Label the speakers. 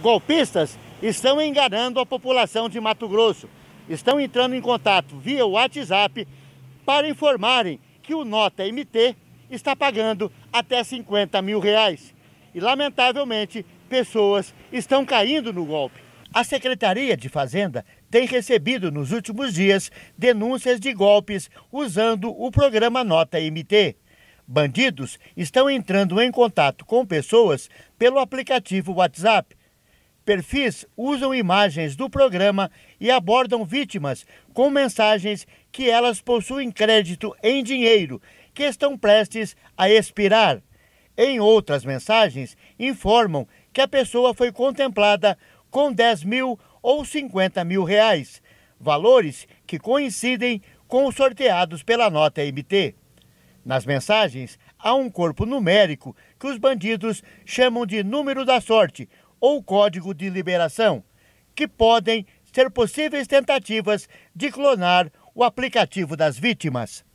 Speaker 1: golpistas estão enganando a população de Mato Grosso. Estão entrando em contato via WhatsApp para informarem que o Nota MT está pagando até 50 mil reais. E, lamentavelmente, pessoas estão caindo no golpe. A Secretaria de Fazenda tem recebido nos últimos dias denúncias de golpes usando o programa Nota MT. Bandidos estão entrando em contato com pessoas pelo aplicativo WhatsApp perfis usam imagens do programa e abordam vítimas com mensagens que elas possuem crédito em dinheiro que estão prestes a expirar. Em outras mensagens, informam que a pessoa foi contemplada com 10 mil ou 50 mil reais, valores que coincidem com os sorteados pela nota MT. Nas mensagens, há um corpo numérico que os bandidos chamam de número da sorte ou código de liberação, que podem ser possíveis tentativas de clonar o aplicativo das vítimas.